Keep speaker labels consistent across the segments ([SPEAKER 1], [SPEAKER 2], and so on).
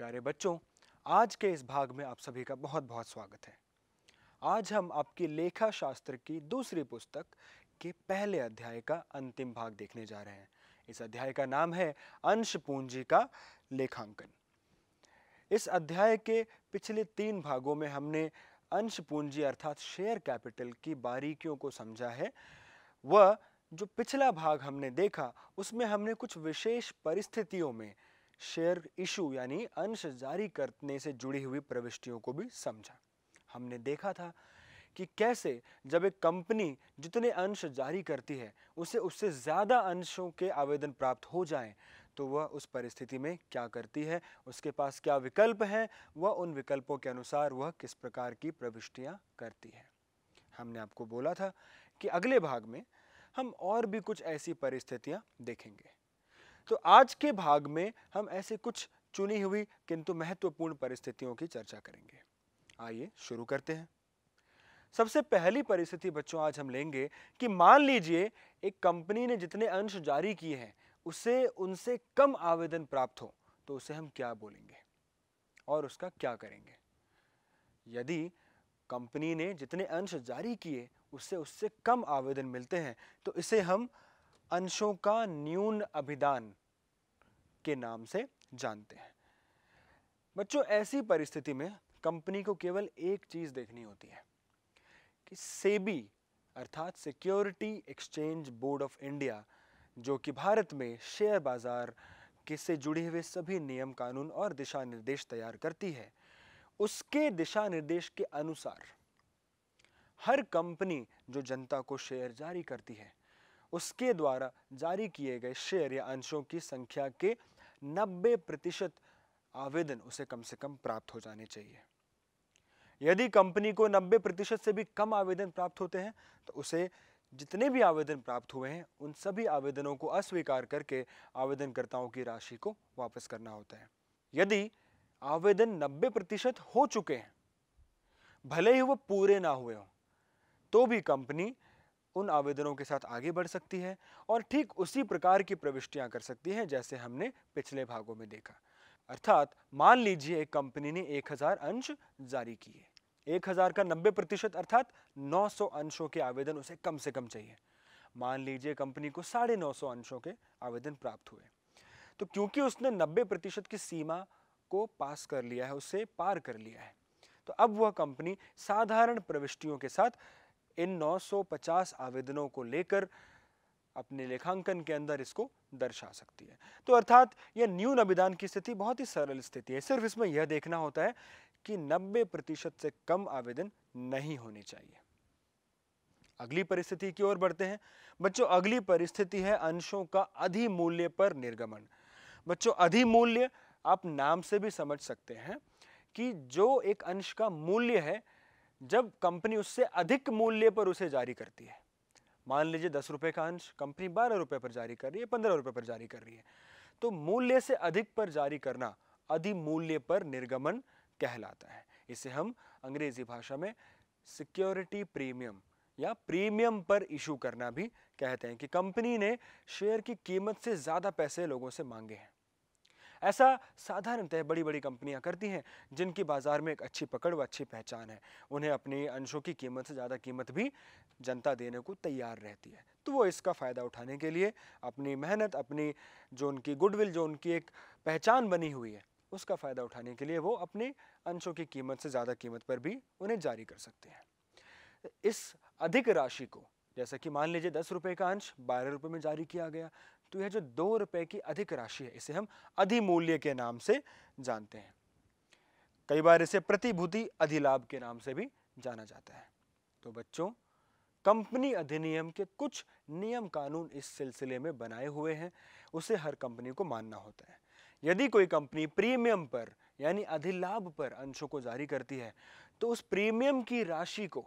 [SPEAKER 1] प्यारे बच्चों आज के इस भाग में आप सभी का बहुत बहुत स्वागत है आज हम आपकी लेखा शास्त्र की दूसरी पुस्तक के पहले अध्याय का अंतिम भाग देखने जा रहे हैं इस अध्याय का नाम है अंश पूंजी का लेखांकन इस अध्याय के पिछले तीन भागों में हमने अंश पूंजी अर्थात शेयर कैपिटल की बारीकियों को समझा है वह जो पिछला भाग हमने देखा उसमें हमने कुछ विशेष परिस्थितियों में शेयर इशू यानी अंश जारी करने से जुड़ी हुई प्रविष्टियों को भी समझा हमने देखा था कि कैसे जब एक कंपनी जितने अंश जारी करती है उसे उससे ज़्यादा अंशों के आवेदन प्राप्त हो जाएं तो वह उस परिस्थिति में क्या करती है उसके पास क्या विकल्प हैं वह उन विकल्पों के अनुसार वह किस प्रकार की प्रविष्टियाँ करती है हमने आपको बोला था कि अगले भाग में हम और भी कुछ ऐसी परिस्थितियाँ देखेंगे तो आज के भाग में हम ऐसे कुछ चुनी हुई किंतु महत्वपूर्ण परिस्थितियों की चर्चा करेंगे आइए शुरू करते हैं सबसे पहली परिस्थिति बच्चों आज हम लेंगे कि मान लीजिए एक कंपनी ने जितने अंश जारी किए हैं उसे उनसे कम आवेदन प्राप्त हो तो उसे हम क्या बोलेंगे और उसका क्या करेंगे यदि कंपनी ने जितने अंश जारी किए उससे उससे कम आवेदन मिलते हैं तो इसे हम अंशों का न्यून अभिदान के नाम से जानते हैं बच्चों ऐसी परिस्थिति में कंपनी को केवल एक चीज़ देखनी होती है कि सेबी अर्थात security exchange board of India जो कि भारत में शेयर बाज़ार से जुड़े हुए सभी नियम कानून और दिशा निर्देश तैयार करती है उसके दिशा निर्देश के अनुसार हर कंपनी जो जनता को शेयर जारी करती है उसके द्वारा जारी किए गए शेयर या अंशों की संख्या के 90 प्रतिशत आवेदन उसे कम से कम प्राप्त हो जाने चाहिए यदि कंपनी को 90 प्रतिशत से भी कम आवेदन प्राप्त होते हैं तो उसे जितने भी आवेदन प्राप्त हुए हैं उन सभी आवेदनों को अस्वीकार करके आवेदनकर्ताओं की राशि को वापस करना होता है यदि आवेदन 90 प्रतिशत हो चुके हैं भले ही वो पूरे ना हुए हों तो भी कंपनी उन आवेदनों के साथ आगे बढ़ सकती है और ठीक उसी प्रकार की प्रविष्टियां कर सकती है जैसे हमने पिछले भागों में देखा अर्थात मान लीजिए एक कंपनी ने 1000 अंश जारी किए 1000 का 90 प्रतिशत अर्थात 900 अंशों के आवेदन उसे कम से कम चाहिए मान लीजिए कंपनी को साढ़े नौ अंशों के आवेदन प्राप्त हुए तो क्योंकि उसने नब्बे प्रतिशत की सीमा को पास कर लिया है उसे पार कर लिया है तो अब वह कंपनी साधारण प्रविष्टियों के साथ इन 950 आवेदनों को लेकर अपने लेखांकन के अंदर इसको दर्शा सकती है तो अर्थात यह न्यून अभिदान की स्थिति बहुत ही सरल स्थिति है सिर्फ इसमें यह देखना होता है कि 90 प्रतिशत से कम आवेदन नहीं होने चाहिए अगली परिस्थिति की ओर बढ़ते हैं बच्चों अगली परिस्थिति है अंशों का अधिमूल्य पर निर्गमन बच्चों अधिमूल्य आप नाम से भी समझ सकते हैं कि जो एक अंश का मूल्य है जब कंपनी उससे अधिक मूल्य पर उसे जारी करती है मान लीजिए दस रुपये का अंश कंपनी बारह रुपये पर जारी कर रही है पंद्रह रुपये पर जारी कर रही है तो मूल्य से अधिक पर जारी करना अधिमूल्य पर निर्गमन कहलाता है इसे हम अंग्रेजी भाषा में सिक्योरिटी प्रीमियम या प्रीमियम पर इशू करना भी कहते हैं कि कंपनी ने शेयर की कीमत से ज़्यादा पैसे लोगों से मांगे हैं ऐसा साधारणतः बड़ी बड़ी कंपनियां करती हैं जिनकी बाज़ार में एक अच्छी पकड़ व अच्छी पहचान है उन्हें अपने अंशों की कीमत से ज़्यादा कीमत भी जनता देने को तैयार रहती है तो वो इसका फ़ायदा उठाने के लिए अपनी मेहनत अपनी जो उनकी गुडविल जो उनकी एक पहचान बनी हुई है उसका फ़ायदा उठाने के लिए वो अपने अंशों की कीमत से ज़्यादा कीमत पर भी उन्हें जारी कर सकते हैं इस अधिक राशि को जैसा कि मान लीजिए दस रुपये का अंश बारह रुपये में जारी किया गया तो यह जो दो रुपए की अधिक राशि है इसे हम अधिमूल्य के नाम से जानते हैं कई बार इसे प्रतिभूति अधिलाभ के नाम से भी जाना जाता है तो बच्चों कंपनी अधिनियम के कुछ नियम कानून इस सिलसिले में बनाए हुए हैं उसे हर कंपनी को मानना होता है यदि कोई कंपनी प्रीमियम पर यानी अधिलाभ पर अंशों को जारी करती है तो उस प्रीमियम की राशि को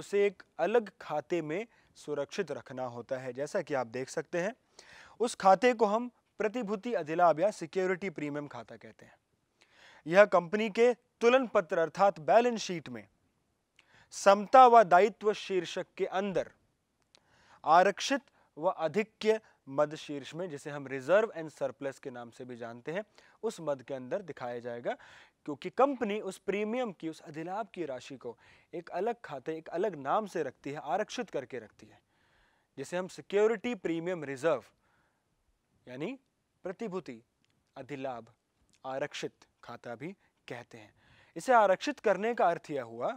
[SPEAKER 1] उसे एक अलग खाते में सुरक्षित रखना होता है जैसा कि आप देख सकते हैं उस खाते को हम प्रतिभूति अधिलाभ या सिक्योरिटी प्रीमियम खाता कहते हैं यह कंपनी के तुलन पत्र अर्थात बैलेंस शीट में समता व दायित्व शीर्षक के अंदर आरक्षित व अधिक्य मद शीर्ष में जिसे हम रिजर्व एंड सरप्लस के नाम से भी जानते हैं उस मद के अंदर दिखाया जाएगा क्योंकि कंपनी उस प्रीमियम की उस अधिलाभ की राशि को एक अलग खाते एक अलग नाम से रखती है आरक्षित करके रखती है जिसे हम सिक्योरिटी प्रीमियम रिजर्व यानी प्रतिभूति अधिलाभ आरक्षित खाता भी कहते हैं इसे आरक्षित करने का अर्थ यह हुआ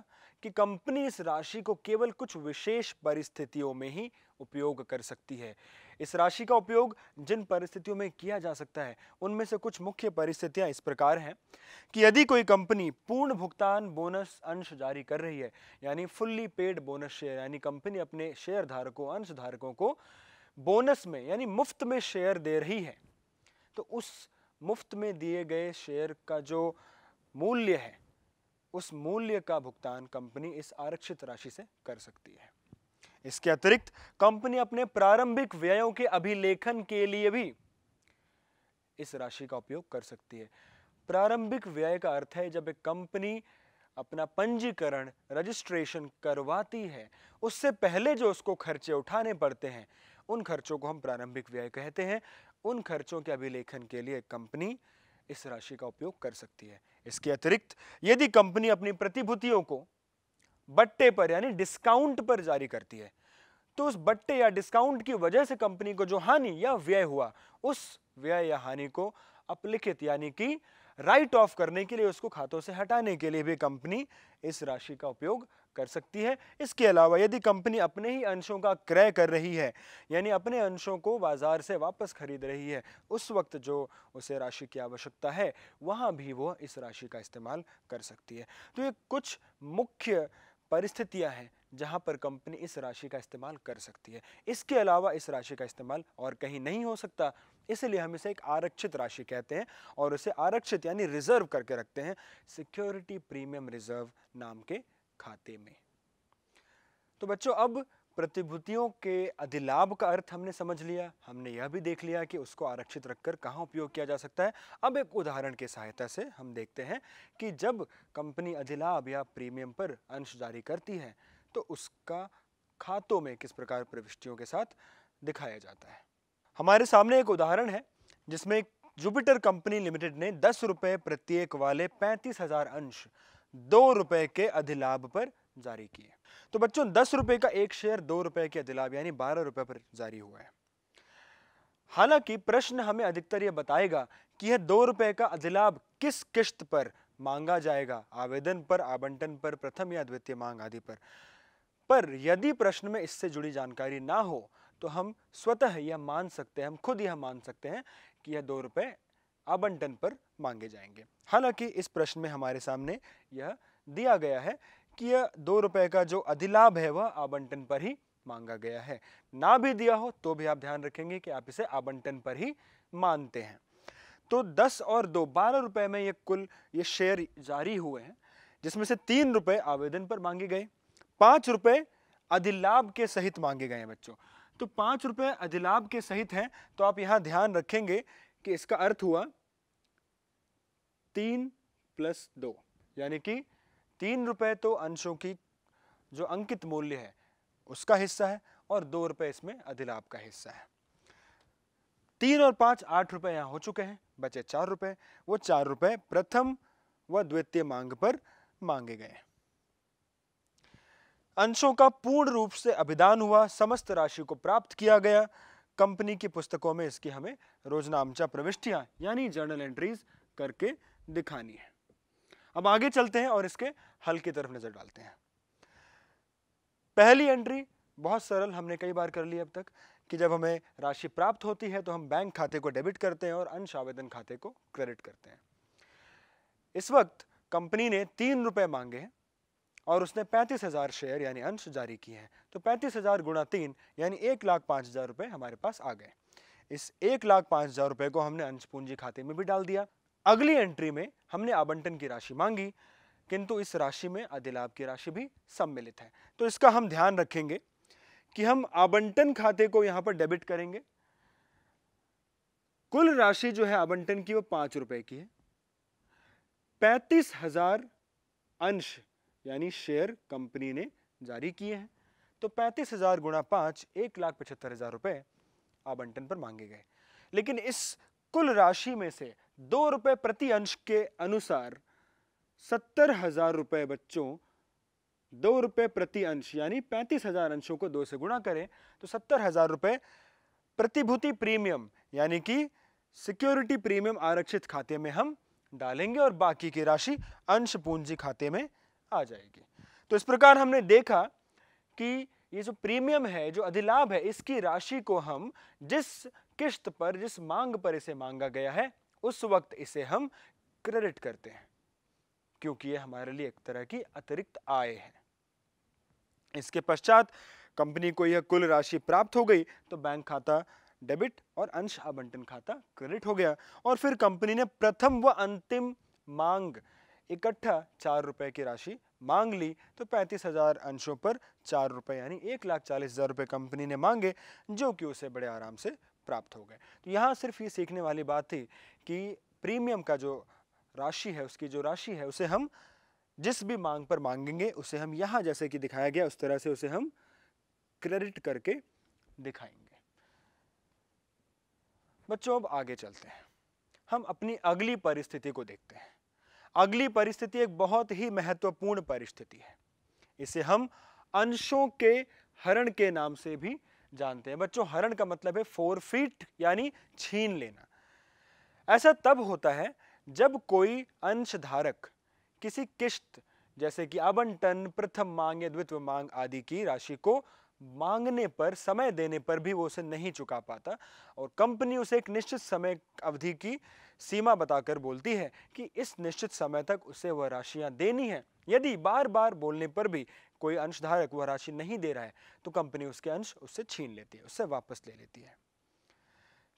[SPEAKER 1] कि कंपनी इस राशि को केवल कुछ विशेष परिस्थितियों में ही उपयोग कर सकती है इस राशि का उपयोग जिन परिस्थितियों में किया जा सकता है उनमें से कुछ मुख्य परिस्थितियां इस प्रकार हैं कि यदि कोई कंपनी पूर्ण भुगतान बोनस अंश जारी कर रही है यानी फुल्ली पेड बोनस शेयर यानी कंपनी अपने शेयर धारकों अंश धारकों को बोनस में यानी मुफ्त में शेयर दे रही है तो उस मुफ्त में दिए गए शेयर का जो मूल्य है उस मूल्य का भुगतान कंपनी इस आरक्षित राशि से कर सकती है इसके अतिरिक्त कंपनी अपने प्रारंभिक व्ययों के अभिलेखन के लिए भी इस राशि का उपयोग कर सकती है प्रारंभिक व्यय का अर्थ है जब एक कंपनी अपना पंजीकरण रजिस्ट्रेशन करवाती है उससे पहले जो उसको खर्चे उठाने पड़ते हैं उन खर्चों को हम प्रारंभिक व्यय कहते हैं उन खर्चों के अभिलेखन के लिए कंपनी इस राशि का उपयोग कर सकती है इसके अतिरिक्त यदि कंपनी अपनी प्रतिभूतियों को बट्टे पर यानी डिस्काउंट पर जारी करती है तो उस बट्टे या डिस्काउंट की वजह से कंपनी को जो हानि या व्यय हुआ उस व्यय या हानि को अपलिखित यानी कि राइट ऑफ करने के लिए उसको खातों से हटाने के लिए भी कंपनी इस राशि का उपयोग कर सकती है इसके अलावा यदि कंपनी अपने ही अंशों का क्रय कर रही है यानी अपने अंशों को बाज़ार से वापस खरीद रही है उस वक्त जो उसे राशि की आवश्यकता है वहाँ भी वो इस राशि का इस्तेमाल कर सकती है तो ये कुछ मुख्य परिस्थितियाँ हैं जहाँ पर कंपनी इस राशि का इस्तेमाल कर सकती है इसके अलावा इस राशि का इस्तेमाल और कहीं नहीं हो सकता इसलिए हम इसे एक आरक्षित राशि कहते हैं और उसे आरक्षित यानी रिजर्व करके रखते हैं सिक्योरिटी प्रीमियम रिजर्व नाम के खाते में तो बच्चों अब प्रतिभूतियों के अधिलाभ का अर्थ हमने समझ लिया हमने यह भी देख लिया कि उसको आरक्षित रखकर कहाँ उपयोग किया जा सकता है अब एक उदाहरण के सहायता से हम देखते हैं कि जब कंपनी अधिलाभ या प्रीमियम पर अंश जारी करती है तो उसका खातों में किस प्रकार प्रविष्टियों के साथ दिखाया जाता है हमारे सामने एक उदाहरण है जिसमें जुपिटर कंपनी लिमिटेड ने दस रुपये प्रत्येक वाले पैंतीस हजार अंश दो रुपए के अधिलाभ पर जारी किए तो बच्चों दस रुपए का एक शेयर दो रुपए के अधिलाभ यानी बारह रुपए पर जारी हुआ है हालांकि प्रश्न हमें अधिकतर यह बताएगा कि यह दो रुपए का अधिलाभ किस किश्त पर मांगा जाएगा आवेदन पर आवंटन पर प्रथम या द्वितीय मांग आदि पर पर यदि प्रश्न में इससे जुड़ी जानकारी ना हो तो हम स्वतः यह मान सकते हैं हम खुद यह मान सकते हैं कि यह दो रुपए आबंटन पर मांगे जाएंगे हालांकि इस प्रश्न में हमारे सामने यह दिया गया है कि यह दो रुपए का जो अधिलाभ है वह आबंटन पर ही मांगा गया है ना भी दिया हो तो भी आप ध्यान रखेंगे कि आप इसे आबंटन पर ही मानते हैं तो दस और दो बारह रुपए में ये कुल ये शेयर जारी हुए हैं जिसमें से तीन रुपए आवेदन पर मांगे गए पांच रुपए अधिलाभ के सहित मांगे गए हैं बच्चों तो पांच रुपये अधिलाभ के सहित हैं तो आप यहां ध्यान रखेंगे कि इसका अर्थ हुआ तीन प्लस दो यानी कि तीन रुपए तो अंशों की जो अंकित मूल्य है उसका हिस्सा है और दो रुपए इसमें अधिलाभ का हिस्सा है तीन और पांच आठ रुपए यहां हो चुके हैं बचे चार रुपए वो चार रुपए प्रथम व द्वितीय मांग पर मांगे गए अंशों का पूर्ण रूप से अभिदान हुआ समस्त राशि को प्राप्त किया गया कंपनी की पुस्तकों में इसकी हमें रोजनामचा प्रविष्टियां यानी जर्नल एंट्रीज करके दिखानी है अब आगे चलते हैं और इसके हल की तरफ नज़र डालते हैं पहली एंट्री बहुत सरल हमने कई बार कर ली अब तक कि जब हमें राशि प्राप्त होती है तो हम बैंक खाते को डेबिट करते हैं और अंश आवेदन खाते को क्रेडिट करते हैं इस वक्त कंपनी ने तीन रुपए मांगे हैं और उसने पैंतीस हज़ार शेयर यानी अंश जारी किए हैं तो पैंतीस हज़ार गुणा तीन यानी एक लाख पांच हज़ार रुपए हमारे पास आ गए इस एक लाख पांच हज़ार रुपए को हमने अंश पूंजी खाते में भी डाल दिया अगली एंट्री में हमने आवंटन की राशि मांगी किंतु इस राशि में अधिलाभ की राशि भी सम्मिलित है तो इसका हम ध्यान रखेंगे कि हम आवंटन खाते को यहां पर डेबिट करेंगे कुल राशि जो है आवंटन की वो पांच रुपए की है पैंतीस हजार अंश यानी शेयर कंपनी ने जारी किए हैं तो पैंतीस हजार गुणा पांच एक लाख पचहत्तर हजार रुपए आवंटन पर मांगे गए लेकिन इस कुल राशि में से दो रुपये प्रति अंश के अनुसार सत्तर हजार रुपये बच्चों दो रुपये प्रति अंश यानी पैंतीस हजार अंशों को दो से गुणा करें तो सत्तर हजार रुपये प्रतिभूति प्रीमियम यानी कि सिक्योरिटी प्रीमियम आरक्षित खाते में हम डालेंगे और बाकी की राशि अंश पूंजी खाते में आ जाएगी तो इस प्रकार हमने देखा कि ये जो प्रीमियम है जो अधिलाभ है इसकी राशि को हम जिस किश्त पर जिस मांग पर इसे मांगा गया है उस वक्त इसे हम क्रेडिट करते हैं क्योंकि ये हमारे लिए एक तरह की अतिरिक्त आय है इसके पश्चात कंपनी को यह कुल राशि प्राप्त हो गई तो बैंक खाता डेबिट और अंश आवंटन खाता क्रेडिट हो गया और फिर कंपनी ने प्रथम व अंतिम मांग इकट्ठा चार रुपए की राशि मांग ली तो पैंतीस हजार अंशों पर चार रुपए यानी एक लाख चालीस हजार रुपए कंपनी ने मांगे जो कि उसे बड़े आराम से प्राप्त हो गए तो यहाँ सिर्फ ये सीखने वाली बात थी कि प्रीमियम का जो राशि है उसकी जो राशि है उसे हम जिस भी मांग पर मांगेंगे उसे हम यहाँ जैसे कि दिखाया गया उस तरह से उसे हम क्रेडिट करके दिखाएंगे बच्चों अब आगे चलते हैं हम अपनी अगली परिस्थिति को देखते हैं अगली परिस्थिति एक बहुत ही महत्वपूर्ण परिस्थिति है इसे हम अंशों के हरण के नाम से भी जानते हैं बच्चों हरण का मतलब है फोर फीट यानी छीन लेना ऐसा तब होता है जब कोई अंशधारक किसी किश्त जैसे कि आबंटन प्रथम मांग या द्वित्व मांग आदि की राशि को मांगने पर समय देने पर भी वो उसे नहीं चुका पाता और कंपनी उसे एक निश्चित समय अवधि की सीमा बताकर बोलती है कि इस निश्चित समय तक उसे वह राशियां देनी है यदि बार बार बोलने पर भी कोई अंशधारक वह राशि नहीं दे रहा है तो कंपनी उसके अंश उससे छीन लेती है उससे वापस ले लेती है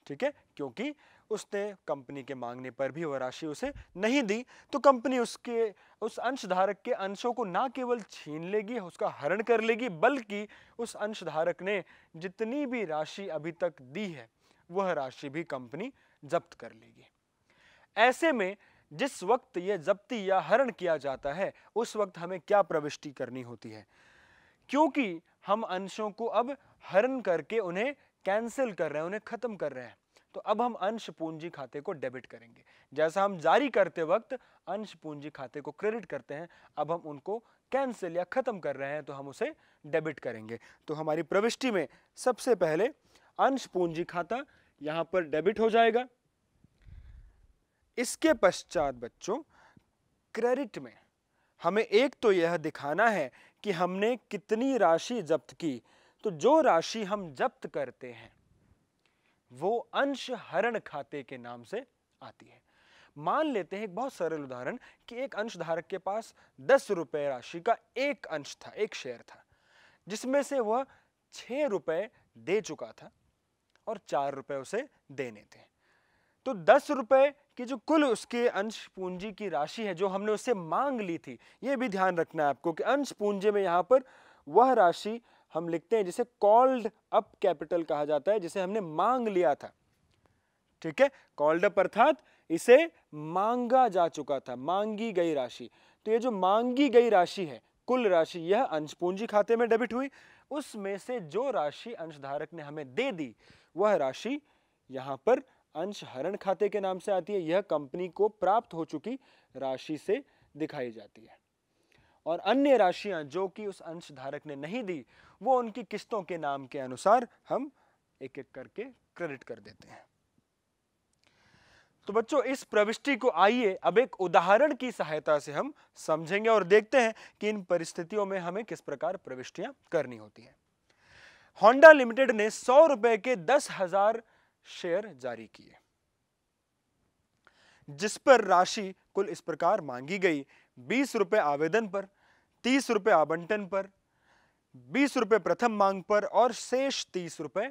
[SPEAKER 1] ठीक है क्योंकि उसने कंपनी के मांगने पर भी वह राशि उसे नहीं दी तो कंपनी उसके उस अंशधारक के अंशों को ना केवल छीन लेगी उसका हरण कर लेगी बल्कि उस अंशधारक ने जितनी भी राशि अभी तक दी है वह राशि भी कंपनी जब्त कर लेगी ऐसे में जिस वक्त यह जब्ती या हरण किया जाता है उस वक्त हमें क्या प्रविष्टि करनी होती है क्योंकि हम अंशों को अब हरण करके उन्हें कैंसिल कर रहे हैं उन्हें ख़त्म कर रहे हैं तो अब हम अंश पूंजी खाते को डेबिट करेंगे जैसा हम जारी करते वक्त अंश पूंजी खाते को क्रेडिट करते हैं अब हम उनको कैंसिल या ख़त्म कर रहे हैं तो हम उसे डेबिट करेंगे तो हमारी प्रविष्टि में सबसे पहले अंश पूंजी खाता यहां पर डेबिट हो जाएगा इसके पश्चात बच्चों क्रेडिट में हमें एक तो यह दिखाना है कि हमने कितनी राशि जब्त की तो जो राशि हम जप्त करते हैं वो अंश हरण खाते के नाम से आती है मान लेते हैं एक बहुत सरल उदाहरण कि एक अंशधारक के पास दस रुपए राशि का एक अंश था एक शेयर था जिसमें से वह छह रुपए दे चुका था और चार रुपए उसे देने थे तो दस रुपए की जो कुल उसके अंश पूंजी की राशि है जो हमने उससे मांग ली थी यह भी ध्यान रखना है आपको कि अंश पूंजी में यहां पर वह राशि हम लिखते हैं जिसे कॉल्ड अप कैपिटल कहा जाता है जिसे हमने मांग लिया था ठीक है कॉल्ड अप अर्थात इसे मांगा जा चुका था मांगी गई राशि तो ये जो मांगी गई राशि है कुल राशि यह अंश पूंजी खाते में डेबिट हुई उसमें से जो राशि अंशधारक ने हमें दे दी वह राशि यहां पर अंश हरण खाते के नाम से आती है यह कंपनी को प्राप्त हो चुकी राशि से दिखाई जाती है और अन्य राशियां जो कि उस अंशधारक ने नहीं दी वो उनकी किस्तों के नाम के अनुसार हम एक एक करके क्रेडिट कर देते हैं तो बच्चों इस प्रविष्टि को आइए अब एक उदाहरण की सहायता से हम समझेंगे और देखते हैं कि इन परिस्थितियों में हमें किस प्रकार प्रविष्टियां करनी होती हैं होंडा लिमिटेड ने सौ रुपए के दस हजार शेयर जारी किए जिस पर राशि कुल इस प्रकार मांगी गई बीस रुपये आवेदन पर तीस रुपये आवंटन पर बीस रुपये प्रथम मांग पर और शेष तीस रुपये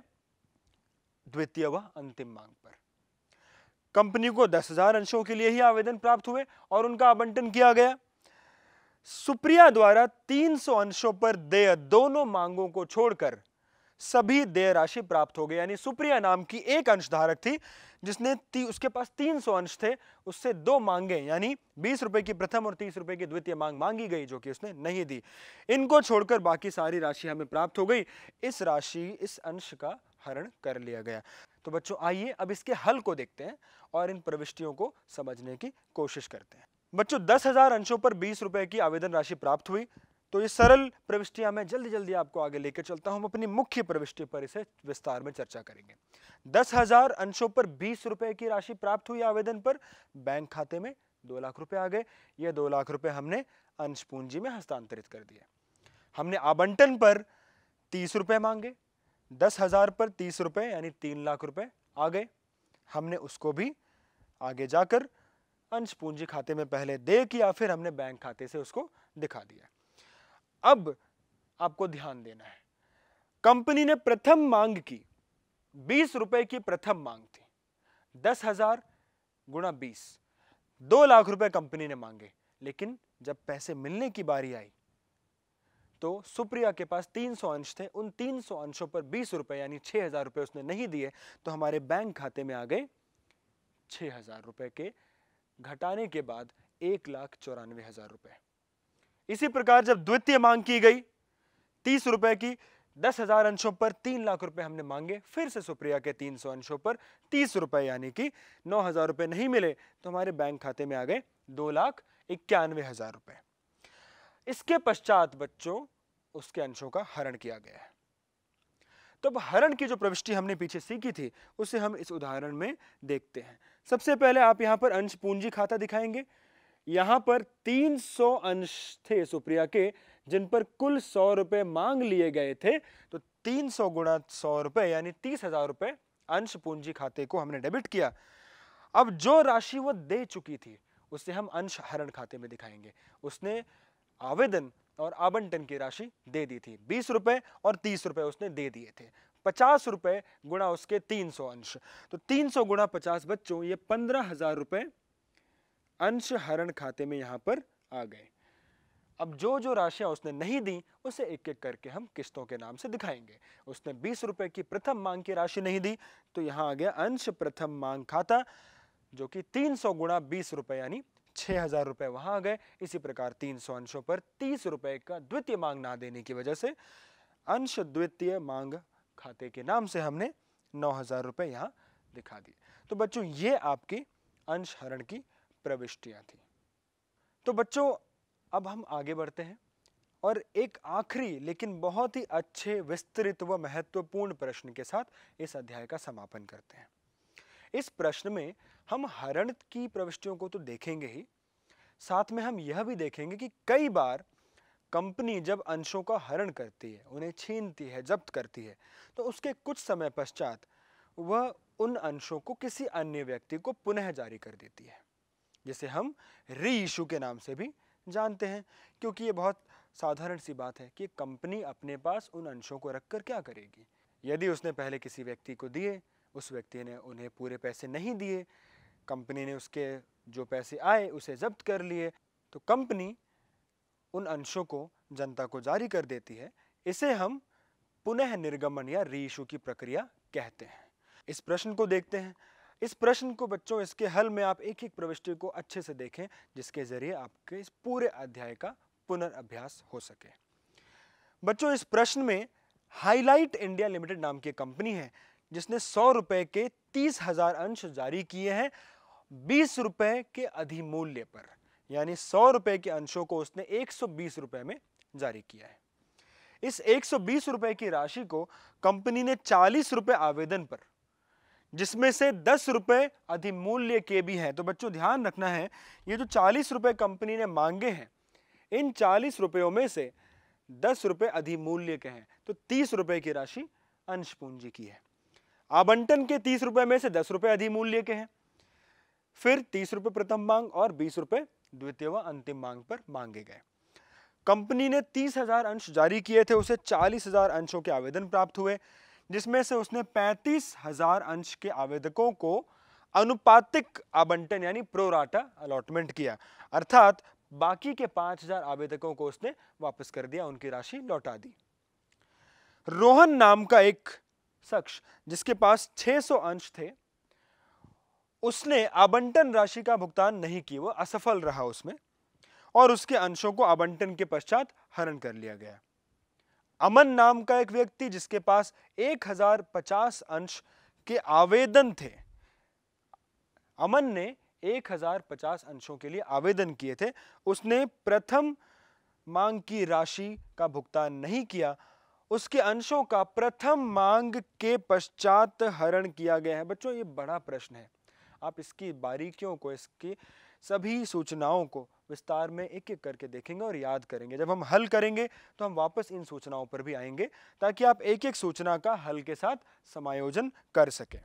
[SPEAKER 1] द्वितीय व अंतिम मांग पर कंपनी को दस हजार अंशों के लिए ही आवेदन प्राप्त हुए और उनका आवंटन किया गया सुप्रिया द्वारा 300 अंशों पर देय दोनों मांगों को छोड़कर सभी देय राशि प्राप्त हो गई यानी सुप्रिया नाम की एक अंशधारक थी जिसने ती, उसके पास 300 अंश थे उससे दो मांगे यानी बीस रुपए की प्रथम और तीस रुपए की द्वितीय मांग मांगी गई जो कि उसने नहीं दी इनको छोड़कर बाकी सारी राशि हमें प्राप्त हो गई इस राशि इस अंश का हरण कर लिया गया तो बच्चों आइए अब इसके हल को देखते हैं और इन प्रविष्टियों को समझने की कोशिश करते हैं बच्चों दस हजार अंशों पर बीस रुपए की आवेदन राशि प्राप्त हुई तो ये सरल प्रविष्टियां मैं जल्दी जल्दी आपको आगे लेकर चलता हूं हम अपनी मुख्य प्रविष्टि पर इसे विस्तार में चर्चा करेंगे दस हजार अंशों पर बीस रुपए की राशि प्राप्त हुई आवेदन पर बैंक खाते में दो लाख रुपए आ गए ये दो लाख रुपए हमने अंश पूंजी में हस्तांतरित कर दिए हमने आवंटन पर तीस रुपए मांगे दस हजार पर तीस रुपए यानी तीन लाख रुपए आ गए हमने उसको भी आगे जाकर अंश पूंजी खाते में पहले दे किया फिर हमने बैंक खाते से उसको दिखा दिया अब आपको ध्यान देना है कंपनी ने प्रथम मांग की बीस रुपए की प्रथम मांग थी दस हजार गुणा बीस दो लाख रुपए कंपनी ने मांगे लेकिन जब पैसे मिलने की बारी आई तो सुप्रिया के पास 300 अंश थे उन 300 अंशों पर बीस रुपए यानी छह हजार रुपए उसने नहीं दिए तो हमारे बैंक खाते में आ गए छह हजार रुपए के घटाने के बाद एक लाख चौरानवे हजार रुपए इसी प्रकार जब द्वितीय मांग की गई तीस रुपए की दस हजार अंशों पर तीन लाख रुपए हमने मांगे फिर से सुप्रिया के तीन सौ अंशों पर तीस रुपए यानी कि नौ हजार रुपए नहीं मिले तो हमारे बैंक खाते में आ गए दो लाख इक्यानवे हजार रुपए इसके पश्चात बच्चों उसके अंशों का हरण किया गया है तो अब हरण की जो प्रविष्टि हमने पीछे सीखी थी उसे हम इस उदाहरण में देखते हैं सबसे पहले आप यहां पर अंश पूंजी खाता दिखाएंगे यहां पर 300 अंश थे सुप्रिया के जिन पर कुल सौ रुपए मांग लिए गए थे तो 300 गुणा सौ रुपए यानी तीस हजार रुपए अंश पूंजी खाते को हमने डेबिट किया अब जो राशि वो दे चुकी थी उसे हम अंश हरण खाते में दिखाएंगे उसने आवेदन और आवंटन की राशि दे दी थी बीस रुपए और तीस रुपए उसने दे दिए थे पचास रुपए गुणा उसके तीन सौ अंश तो तीन सौ गुणा पचास बच्चों ये पंद्रह हजार रुपए अंश हरण खाते में यहाँ पर आ गए अब जो जो राशियाँ उसने नहीं दी उसे एक एक करके हम किस्तों के नाम से दिखाएंगे उसने बीस रुपए की प्रथम मांग की राशि नहीं दी तो यहाँ आ गया अंश प्रथम मांग खाता जो कि तीन सौ गुणा बीस रुपये यानी छः हज़ार रुपये वहाँ आ गए इसी प्रकार तीन सौ अंशों पर तीस रुपये का द्वितीय मांग ना देने की वजह से अंश द्वितीय मांग खाते के नाम से हमने नौ हज़ार रुपये यहाँ दिखा दिए तो बच्चों ये आपकी अंश हरण की प्रविष्टियां थी तो बच्चों अब हम आगे बढ़ते हैं और एक आखिरी लेकिन बहुत ही अच्छे विस्तृत व महत्वपूर्ण प्रश्न के साथ इस अध्याय का समापन करते हैं इस प्रश्न में हम हरण की प्रविष्टियों को तो देखेंगे ही साथ में हम यह भी देखेंगे कि कई बार कंपनी जब अंशों का हरण करती है उन्हें छीनती है जब्त करती है तो उसके कुछ समय पश्चात वह उन अंशों को किसी अन्य व्यक्ति को पुनः जारी कर देती है जिसे हम री इशू के नाम से भी जानते हैं क्योंकि ये बहुत साधारण सी बात है कि कंपनी अपने पास उन अंशों को रख कर क्या करेगी यदि उसने पहले किसी व्यक्ति को दिए उस व्यक्ति ने उन्हें पूरे पैसे नहीं दिए कंपनी ने उसके जो पैसे आए उसे जब्त कर लिए तो कंपनी उन अंशों को जनता को जारी कर देती है इसे हम पुनः निर्गमन या री इशू की प्रक्रिया कहते हैं इस प्रश्न को देखते हैं इस प्रश्न को बच्चों इसके हल में आप एक एक प्रविष्टि को अच्छे से देखें जिसके जरिए आपके इस पूरे अध्याय का पुनर्अभ्यास हो सके बच्चों इस प्रश्न में हाईलाइट इंडिया लिमिटेड नाम की कंपनी है जिसने सौ रुपए के तीस हजार अंश जारी किए हैं बीस रुपए के अधिमूल्य पर यानी सौ रुपए के अंशों को उसने एक सौ बीस रुपए में जारी किया है इस एक सौ बीस रुपए की राशि को कंपनी ने चालीस रुपए आवेदन पर जिसमें से दस रुपये अधिमूल्य के भी हैं तो बच्चों ध्यान रखना है ये जो चालीस रुपये कंपनी ने मांगे हैं इन चालीस रुपयों में से दस रुपये अधिमूल्य के हैं तो तीस रुपये की राशि अंश पूंजी की है आबंटन के तीस रुपये में से दस रुपये अधिमूल्य के हैं फिर तीस रुपये प्रथम मांग और बीस रुपये द्वितीय व अंतिम मांग पर मांगे गए कंपनी ने तीस हजार अंश जारी किए थे उसे चालीस हजार अंशों के आवेदन प्राप्त हुए जिसमें से उसने पैंतीस हजार अंश के आवेदकों को अनुपातिक आवंटन यानी प्रोराटा अलॉटमेंट किया अर्थात बाकी के पांच हजार आवेदकों को उसने वापस कर दिया उनकी राशि लौटा दी रोहन नाम का एक शख्स जिसके पास 600 अंश थे उसने आवंटन राशि का भुगतान नहीं किया वो असफल रहा उसमें और उसके अंशों को आवंटन के पश्चात हरण कर लिया गया अमन नाम का एक व्यक्ति जिसके पास 1050 अंश के आवेदन थे अमन ने 1050 अंशों के लिए आवेदन किए थे उसने प्रथम मांग की राशि का भुगतान नहीं किया उसके अंशों का प्रथम मांग के पश्चात हरण किया गया है बच्चों ये बड़ा प्रश्न है आप इसकी बारीकियों को इसकी सभी सूचनाओं को विस्तार में एक एक करके देखेंगे और याद करेंगे जब हम हल करेंगे तो हम वापस इन सूचनाओं पर भी आएंगे ताकि आप एक एक सूचना का हल के साथ समायोजन कर सकें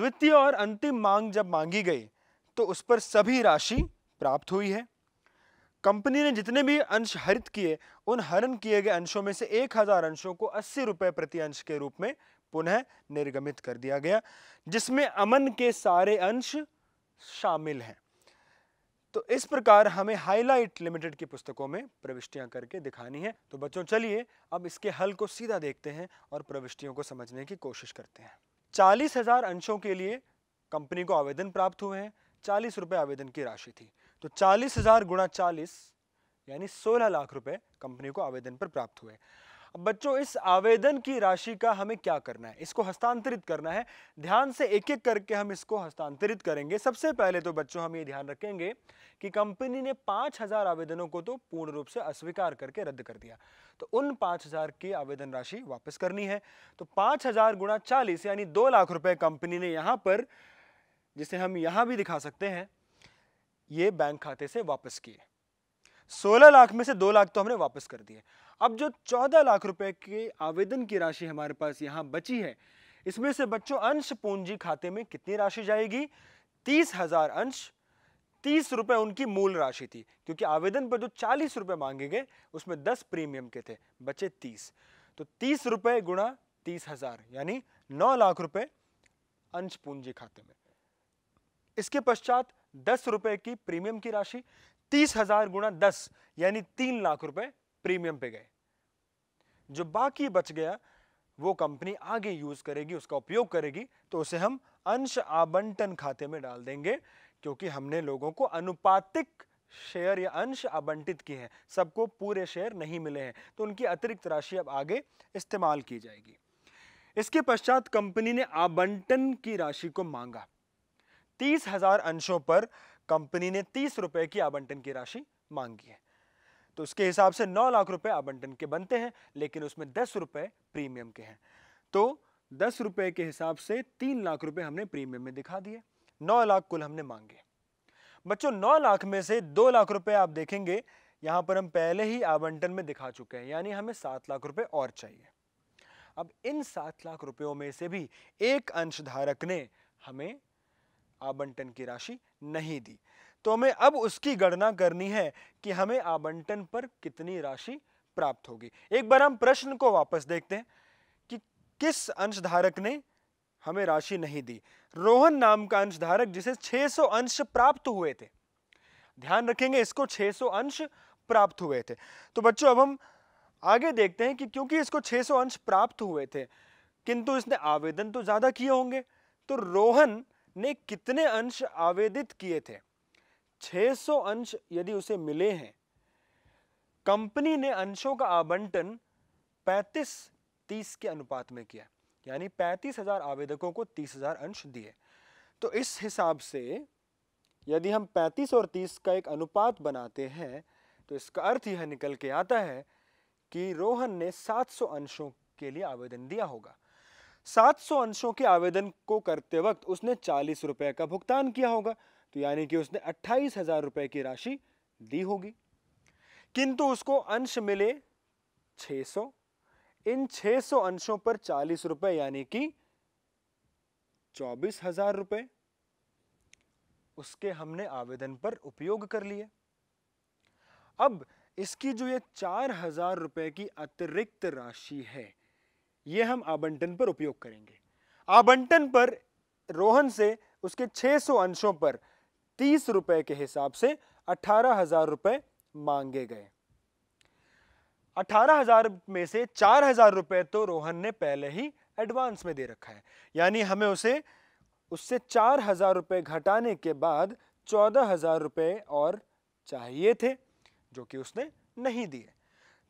[SPEAKER 1] द्वितीय और अंतिम मांग जब मांगी गई तो उस पर सभी राशि प्राप्त हुई है कंपनी ने जितने भी अंश हरित किए उन हरण किए गए अंशों में से एक हजार अंशों को अस्सी रुपये प्रति अंश के रूप में पुनः निर्गमित कर दिया गया जिसमें अमन के सारे अंश शामिल हैं तो इस प्रकार हमें हाईलाइट लिमिटेड की पुस्तकों में प्रविष्टियां करके दिखानी है तो बच्चों चलिए अब इसके हल को सीधा देखते हैं और प्रविष्टियों को समझने की कोशिश करते हैं चालीस हजार अंशों के लिए कंपनी को आवेदन प्राप्त हुए हैं चालीस रुपये आवेदन की राशि थी तो चालीस हजार गुणा चालीस यानी सोलह लाख रुपए कंपनी को आवेदन पर प्राप्त हुए बच्चों इस आवेदन की राशि का हमें क्या करना है इसको हस्तांतरित करना है ध्यान से एक एक करके हम इसको हस्तांतरित करेंगे सबसे पहले तो बच्चों हम ये ध्यान रखेंगे कि कंपनी ने पांच हज़ार आवेदनों को तो पूर्ण रूप से अस्वीकार करके रद्द कर दिया तो उन पांच हज़ार की आवेदन राशि वापस करनी है तो पांच हज़ार गुणा चालीस यानी दो लाख रुपए कंपनी ने यहां पर जिसे हम यहां भी दिखा सकते हैं ये बैंक खाते से वापस किए सोलह लाख में से दो लाख तो हमने वापस कर दिए अब जो चौदह लाख रुपए के आवेदन की राशि हमारे पास यहाँ बची है इसमें से बच्चों अंश पूंजी खाते में कितनी राशि जाएगी तीस हजार अंश तीस रुपए उनकी मूल राशि थी क्योंकि आवेदन पर जो चालीस रुपए मांगे गए उसमें दस प्रीमियम के थे बचे तीस तो तीस रुपए गुणा तीस हजार यानी नौ लाख रुपए अंश पूंजी खाते में इसके पश्चात दस रुपए की प्रीमियम की राशि तीस हजार गुणा दस यानी तीन लाख रुपए प्रीमियम पे गए जो बाकी बच गया वो कंपनी आगे यूज करेगी उसका उपयोग करेगी तो उसे हम अंश आबंटन खाते में डाल देंगे क्योंकि हमने लोगों को अनुपातिक शेयर या अंश आबंटित किए हैं सबको पूरे शेयर नहीं मिले हैं तो उनकी अतिरिक्त राशि अब आगे इस्तेमाल की जाएगी इसके पश्चात कंपनी ने आबंटन की राशि को मांगा तीस हजार अंशों पर कंपनी ने तीस रुपए की आबंटन की राशि मांगी है तो उसके हिसाब से नौ लाख रुपए आवंटन के बनते हैं लेकिन उसमें दस रुपए प्रीमियम के हैं तो दस रुपए के हिसाब से तीन लाख रुपए हमने प्रीमियम में दिखा दिए नौ लाख कुल हमने मांगे बच्चों नौ लाख में से दो लाख रुपए आप देखेंगे यहां पर हम पहले ही आवंटन में दिखा चुके हैं यानी हमें सात लाख रुपए और चाहिए अब इन सात लाख रुपयों में से भी एक अंशधारक ने हमें आवंटन की राशि नहीं दी तो हमें अब उसकी गणना करनी है कि हमें आवंटन पर कितनी राशि प्राप्त होगी एक बार हम प्रश्न को वापस देखते हैं कि किस अंशधारक ने हमें राशि नहीं दी रोहन नाम का अंशधारक जिसे 600 अंश प्राप्त हुए थे ध्यान रखेंगे इसको 600 अंश प्राप्त हुए थे तो बच्चों अब हम आगे देखते हैं कि क्योंकि इसको 600 अंश प्राप्त हुए थे किंतु इसने आवेदन तो ज़्यादा किए होंगे तो रोहन ने कितने अंश आवेदित किए थे 600 अंश यदि उसे मिले हैं कंपनी ने अंशों का आवंटन 35 30 के अनुपात में किया यानी 35,000 आवेदकों को 30,000 अंश दिए तो इस हिसाब से यदि हम 35 और 30 का एक अनुपात बनाते हैं तो इसका अर्थ यह निकल के आता है कि रोहन ने 700 अंशों के लिए आवेदन दिया होगा 700 अंशों के आवेदन को करते वक्त उसने चालीस रुपये का भुगतान किया होगा तो यानी कि उसने अट्ठाईस हजार रुपए की राशि दी होगी किंतु उसको अंश मिले 600 इन 600 अंशों पर चालीस रुपए यानी कि चौबीस हजार रुपए उसके हमने आवेदन पर उपयोग कर लिए अब इसकी जो ये चार हजार रुपए की अतिरिक्त राशि है ये हम आबंटन पर उपयोग करेंगे आबंटन पर रोहन से उसके 600 अंशों पर तीस रुपए के हिसाब से अठारह हजार रुपए मांगे गए अठारह हजार में से चार हजार रुपए तो रोहन ने पहले ही एडवांस में दे रखा है यानी हमें उसे उससे चार हजार रुपए घटाने के बाद चौदह हजार रुपए और चाहिए थे जो कि उसने नहीं दिए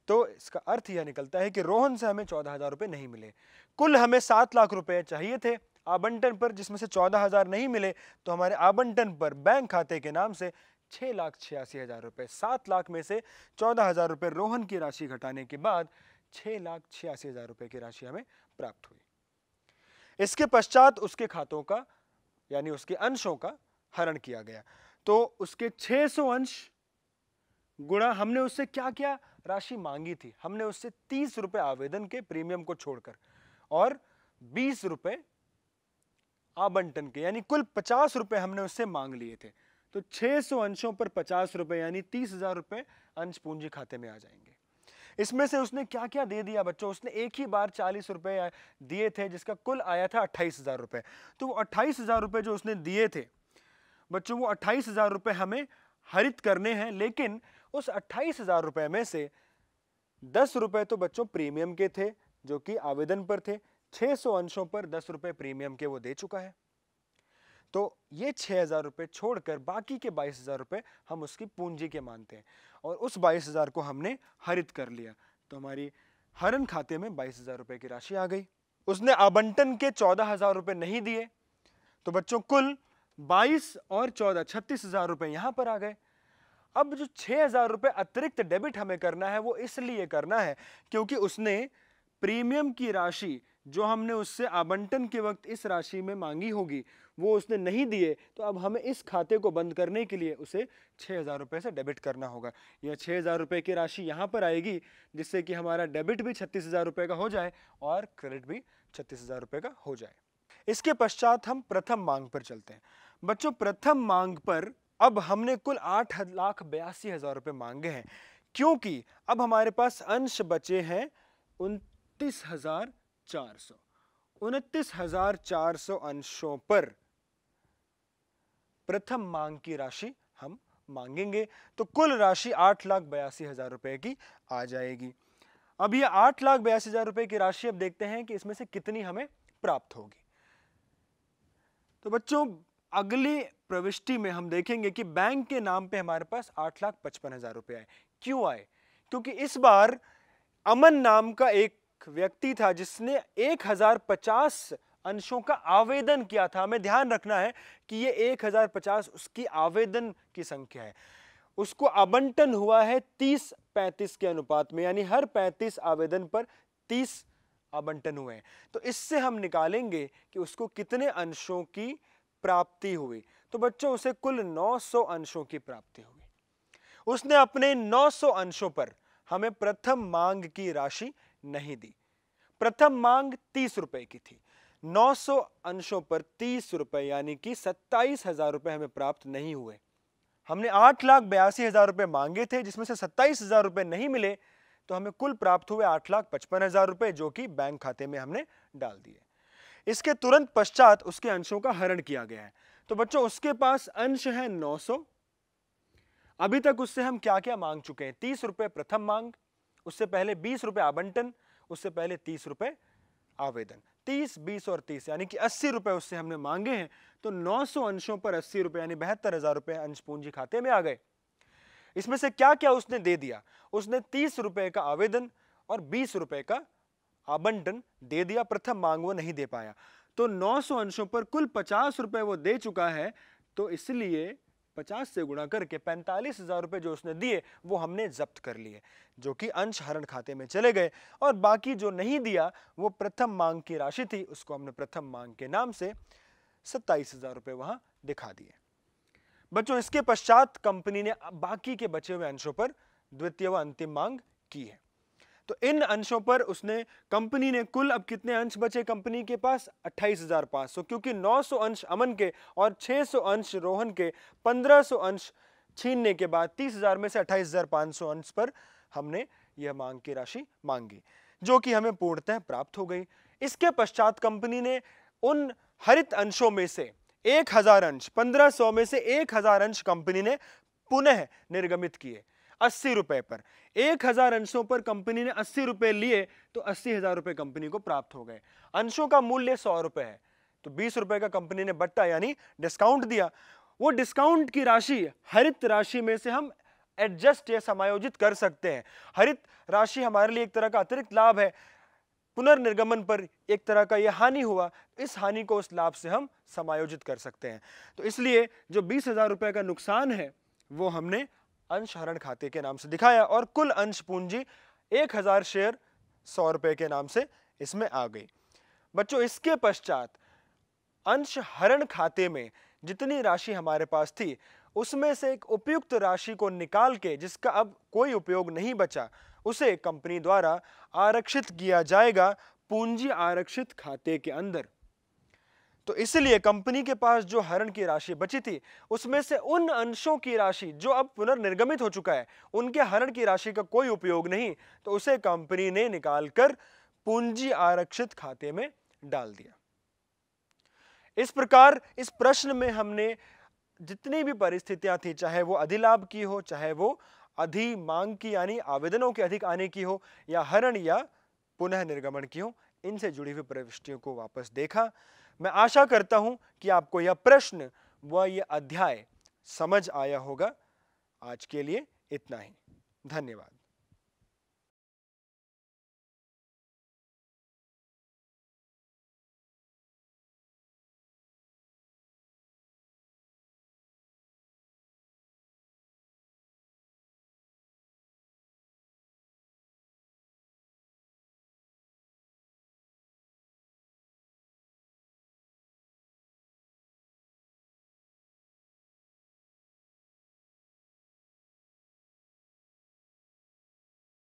[SPEAKER 1] तो इसका अर्थ यह निकलता है कि रोहन से हमें चौदह हजार रुपए नहीं मिले कुल हमें सात लाख रुपए चाहिए थे आबंटन पर जिसमें से चौदह हज़ार नहीं मिले तो हमारे आबंटन पर बैंक खाते के नाम से छह लाख छियासी हज़ार रुपए सात लाख में से चौदह हज़ार रुपए रोहन की राशि घटाने के बाद छह लाख छियासी हज़ार रुपए की राशि हमें प्राप्त हुई इसके पश्चात उसके खातों का यानी उसके अंशों का हरण किया गया तो उसके 600 अंश गुणा हमने उससे क्या क्या राशि मांगी थी हमने उससे तीस रुपए आवेदन के प्रीमियम को छोड़कर और बीस रुपये आबंटन के यानी कुल पचास रुपए हमने उससे मांग लिए थे तो 600 अंशों पर पचास रुपए यानी तीस हज़ार रुपए अंश पूंजी खाते में आ जाएंगे इसमें से उसने क्या क्या दे दिया बच्चों उसने एक ही बार चालीस रुपए दिए थे जिसका कुल आया था अट्ठाईस हज़ार रुपए तो वो अट्ठाईस हज़ार रुपए जो उसने दिए थे बच्चों वो अट्ठाईस हज़ार रुपए हमें हरित करने हैं लेकिन उस अट्ठाईस हज़ार रुपए में से दस रुपए तो बच्चों प्रीमियम के थे जो कि आवेदन पर थे 600 अंशों पर दस रुपए प्रीमियम के वो दे चुका है तो ये छह हज़ार रुपए छोड़कर बाकी के बाईस हज़ार रुपए हम उसकी पूंजी के मानते हैं और उस बाईस हज़ार को हमने हरित कर लिया तो हमारी हरण खाते में बाईस हज़ार रुपए की राशि आ गई उसने आबंटन के चौदह हज़ार रुपए नहीं दिए तो बच्चों कुल बाईस और चौदह छत्तीस हज़ार रुपए यहां पर आ गए अब जो छह हज़ार रुपए अतिरिक्त डेबिट हमें करना है वो इसलिए करना है क्योंकि उसने प्रीमियम की राशि जो हमने उससे आवंटन के वक्त इस राशि में मांगी होगी वो उसने नहीं दिए तो अब हमें इस खाते को बंद करने के लिए उसे छः हज़ार रुपये से डेबिट करना होगा यह छः हज़ार रुपये की राशि यहाँ पर आएगी जिससे कि हमारा डेबिट भी छत्तीस हज़ार रुपये का हो जाए और क्रेडिट भी छत्तीस हज़ार रुपये का हो जाए इसके पश्चात हम प्रथम मांग पर चलते हैं बच्चों प्रथम मांग पर अब हमने कुल आठ लाख बयासी हज़ार रुपये मांगे हैं क्योंकि अब हमारे पास अंश बचे हैं उन उनतीस हज़ार चार सौ उनतीस हज़ार चार सौ अंशों पर प्रथम मांग की राशि हम मांगेंगे तो कुल राशि आठ लाख बयासी हज़ार रुपए की आ जाएगी अब ये आठ लाख बयासी हज़ार रुपये की राशि अब देखते हैं कि इसमें से कितनी हमें प्राप्त होगी तो बच्चों अगली प्रविष्टि में हम देखेंगे कि बैंक के नाम पे हमारे पास आठ लाख पचपन हज़ार रुपये आए क्यों आए क्योंकि इस बार अमन नाम का एक व्यक्ति था जिसने 1050 अंशों का आवेदन किया था हमें ध्यान रखना है कि ये 1050 उसकी आवेदन की संख्या है उसको आबंटन हुआ है 30 35 के अनुपात में यानी हर 35 आवेदन पर 30 आबंटन हुए हैं तो इससे हम निकालेंगे कि उसको कितने अंशों की प्राप्ति हुई तो बच्चों उसे कुल 900 अंशों की प्राप्ति हुई उसने अपने 900 अंशों पर हमें प्रथम मांग की राशि नहीं दी प्रथम मांग तीस रुपए की थी 900 अंशों पर तीस रुपए यानी कि सत्ताईस हजार रुपए हमें प्राप्त नहीं हुए हमने आठ लाख बयासी हजार रुपए मांगे थे जिसमें से सत्ताईस हजार रुपए नहीं मिले तो हमें कुल प्राप्त हुए आठ लाख पचपन हजार रुपए जो कि बैंक खाते में हमने डाल दिए इसके तुरंत पश्चात उसके अंशों का हरण किया गया है तो बच्चों उसके पास अंश है 900 अभी तक उससे हम क्या क्या मांग चुके हैं तीस रुपए प्रथम मांग उससे पहले बीस रुपये आवंटन उससे पहले तीस रुपये आवेदन तीस बीस और तीस यानी कि अस्सी रुपये उससे हमने मांगे हैं तो नौ सौ अंशों पर अस्सी रुपये यानी बहत्तर हज़ार रुपये अंश पूंजी खाते में आ गए इसमें से क्या क्या उसने दे दिया उसने तीस रुपये का आवेदन और बीस रुपये का आवंटन दे दिया प्रथम मांग वो नहीं दे पाया तो 900 अंशों पर कुल पचास रुपये वो दे चुका है तो इसलिए पचास से गुणा करके पैंतालीस हज़ार रुपये जो उसने दिए वो हमने जब्त कर लिए जो कि अंश हरण खाते में चले गए और बाकी जो नहीं दिया वो प्रथम मांग की राशि थी उसको हमने प्रथम मांग के नाम से सत्ताईस हज़ार रुपये वहां दिखा दिए बच्चों इसके पश्चात कंपनी ने बाकी के बचे हुए अंशों पर द्वितीय व अंतिम मांग की है तो इन अंशों पर उसने कंपनी ने कुल अब कितने अंश बचे कंपनी के पास अट्ठाईस हजार पांच सौ तो क्योंकि 900 अंश अमन के और 600 अंश रोहन के 1500 अंश छीनने के बाद 30,000 में से 28,500 अंश पर हमने यह मांग की राशि मांगी जो कि हमें पूर्णतः प्राप्त हो गई इसके पश्चात कंपनी ने उन हरित अंशों में से एक हजार अंश 1500 में से एक हजार अंश कंपनी ने पुनः निर्गमित किए अस्सी रुपए पर एक हजार अंशों पर कंपनी ने अस्सी रुपए लिए तो अस्सी हजार रुपए कंपनी को प्राप्त हो गए अंशों का मूल्य सौ रुपए है तो बीस रुपए का कंपनी ने बट्टा यानी डिस्काउंट दिया वो डिस्काउंट की राशि हरित राशि में से हम एडजस्ट या समायोजित कर सकते हैं हरित राशि हमारे लिए एक तरह का अतिरिक्त लाभ है पुनर्निर्गमन पर एक तरह का यह हानि हुआ तो इस हानि को उस लाभ से हम समायोजित कर सकते हैं तो इसलिए जो बीस हजार रुपये का नुकसान है वो हमने अंश हरण खाते के नाम से दिखाया और कुल अंश पूंजी एक हज़ार शेयर सौ रुपए के नाम से इसमें आ गई बच्चों इसके पश्चात अंश हरण खाते में जितनी राशि हमारे पास थी उसमें से एक उपयुक्त राशि को निकाल के जिसका अब कोई उपयोग नहीं बचा उसे कंपनी द्वारा आरक्षित किया जाएगा पूंजी आरक्षित खाते के अंदर तो इसलिए कंपनी के पास जो हरण की राशि बची थी उसमें से उन अंशों की राशि जो अब पुनर्निर्गमित हो चुका है उनके हरण की राशि का कोई उपयोग नहीं तो उसे कंपनी ने निकालकर पूंजी आरक्षित खाते में डाल दिया इस प्रकार इस प्रश्न में हमने जितनी भी परिस्थितियां थी चाहे वो अधिलाभ की हो चाहे वो अधि मांग की यानी आवेदनों के अधिक आने की हो या हरण या पुनः निर्गमन की हो इनसे जुड़ी हुई प्रविष्टियों को वापस देखा मैं आशा करता हूं कि आपको यह प्रश्न व यह अध्याय समझ आया होगा आज के लिए इतना ही धन्यवाद